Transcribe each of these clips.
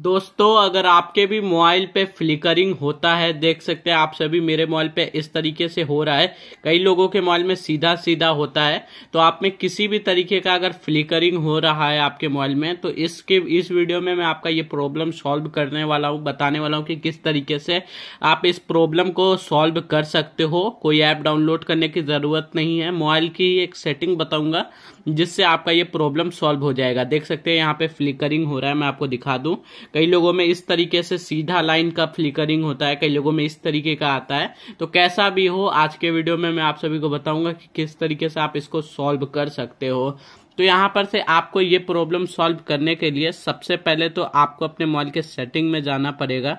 दोस्तों अगर आपके भी मोबाइल पे फ्लिकरिंग होता है देख सकते हैं आप सभी मेरे मोबाइल पे इस तरीके से हो रहा है कई लोगों के मोबाइल में सीधा सीधा होता है तो आप में किसी भी तरीके का अगर फ्लिकरिंग हो रहा है आपके मोबाइल में तो इसके इस वीडियो में मैं आपका ये प्रॉब्लम सॉल्व करने वाला हूँ बताने वाला हूँ कि किस तरीके से आप इस प्रॉब्लम को सॉल्व कर सकते हो कोई ऐप डाउनलोड करने की ज़रूरत नहीं है मोबाइल की एक सेटिंग बताऊँगा जिससे आपका ये प्रॉब्लम सॉल्व हो जाएगा देख सकते हैं यहाँ पे फ्लिकरिंग हो रहा है मैं आपको दिखा दूँ कई लोगों में इस तरीके से सीधा लाइन का फ्लिकरिंग होता है कई लोगों में इस तरीके का आता है तो कैसा भी हो आज के वीडियो में मैं आप सभी को बताऊंगा कि किस तरीके से आप इसको सॉल्व कर सकते हो तो यहाँ पर से आपको ये प्रॉब्लम सॉल्व करने के लिए सबसे पहले तो आपको अपने मोबाइल के सेटिंग में जाना पड़ेगा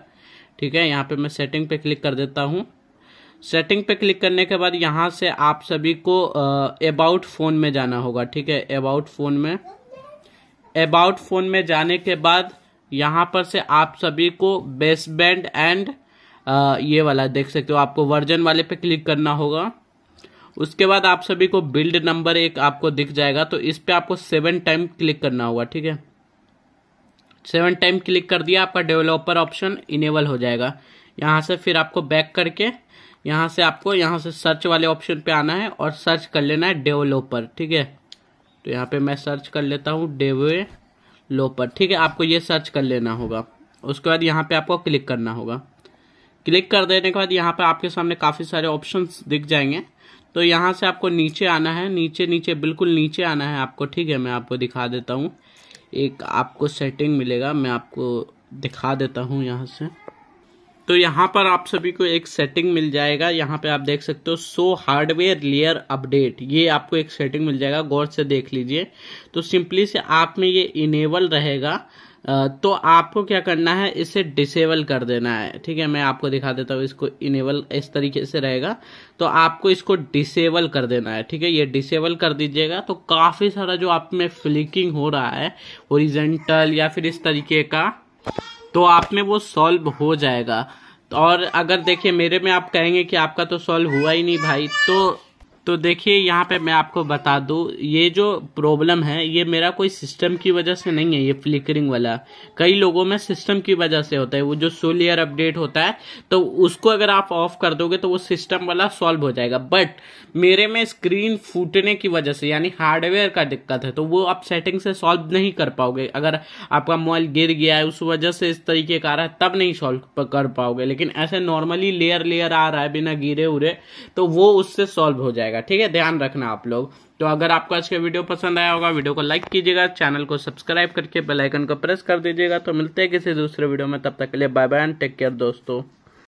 ठीक है यहाँ पे मैं सेटिंग पे क्लिक कर देता हूँ सेटिंग पे क्लिक करने के बाद यहाँ से आप सभी को अबाउट फ़ोन में जाना होगा ठीक है अबाउट फ़ोन में अबाउट फ़ोन में जाने के बाद यहाँ पर से आप सभी को बेस बैंड एंड ये वाला देख सकते हो आपको वर्जन वाले पे क्लिक करना होगा उसके बाद आप सभी को बिल्ड नंबर एक आपको दिख जाएगा तो इस पर आपको सेवन टाइम क्लिक करना होगा ठीक है सेवन टाइम क्लिक कर दिया आपका डेवलपर ऑप्शन इनेबल हो जाएगा यहाँ से फिर आपको बैक करके यहाँ से आपको यहाँ से सर्च वाले ऑप्शन पे आना है और सर्च कर लेना है डेवलपर ठीक है तो यहाँ पे मैं सर्च कर लेता हूँ डेवे लो पर ठीक है आपको ये सर्च कर लेना होगा उसके बाद यहाँ पे आपको क्लिक करना होगा क्लिक कर देने के बाद यहाँ पे आपके सामने काफ़ी सारे ऑप्शंस दिख जाएंगे तो यहाँ से आपको नीचे आना है नीचे नीचे बिल्कुल नीचे आना है आपको ठीक है मैं आपको दिखा देता हूँ एक आपको सेटिंग मिलेगा मैं आपको दिखा देता हूँ यहाँ से तो यहाँ पर आप सभी को एक सेटिंग मिल जाएगा यहाँ पे आप देख सकते हो सो हार्डवेयर लेयर अपडेट ये आपको एक सेटिंग मिल जाएगा गौर से देख लीजिए तो सिंपली से आप में ये इनेबल रहेगा तो आपको क्या करना है इसे डिसेबल कर देना है ठीक है मैं आपको दिखा देता हूँ इसको इनेबल इस तरीके से रहेगा तो आपको इसको डिसेबल कर देना है ठीक है ये डिसेबल कर दीजिएगा तो काफ़ी सारा जो आप में फ्लिकिंग हो रहा है ओरिजेंटल या फिर इस तरीके का तो आप में वो सॉल्व हो जाएगा और अगर देखिए मेरे में आप कहेंगे कि आपका तो सॉल्व हुआ ही नहीं भाई तो तो देखिए यहाँ पे मैं आपको बता दूँ ये जो प्रॉब्लम है ये मेरा कोई सिस्टम की वजह से नहीं है ये फ्लिकरिंग वाला कई लोगों में सिस्टम की वजह से होता है वो जो सोलियर अपडेट होता है तो उसको अगर आप ऑफ कर दोगे तो वो सिस्टम वाला सॉल्व हो जाएगा बट मेरे में स्क्रीन फूटने की वजह से यानी हार्डवेयर का दिक्कत है तो वो आप सेटिंग से सॉल्व नहीं कर पाओगे अगर आपका मोबाइल गिर गया है उस वजह से इस तरीके का आ रहा है तब नहीं सॉल्व कर पाओगे लेकिन ऐसे नॉर्मली लेयर लेयर आ रहा है बिना गिरे उरे तो वो उससे सॉल्व हो जाएगा जाएगा ठीक है ध्यान रखना आप लोग तो अगर आपको आज का वीडियो पसंद आया होगा वीडियो को लाइक कीजिएगा चैनल को सब्सक्राइब करके बेलाइकन को प्रेस कर दीजिएगा तो मिलते हैं किसी दूसरे वीडियो में तब तक के लिए bye bye and take care दोस्तों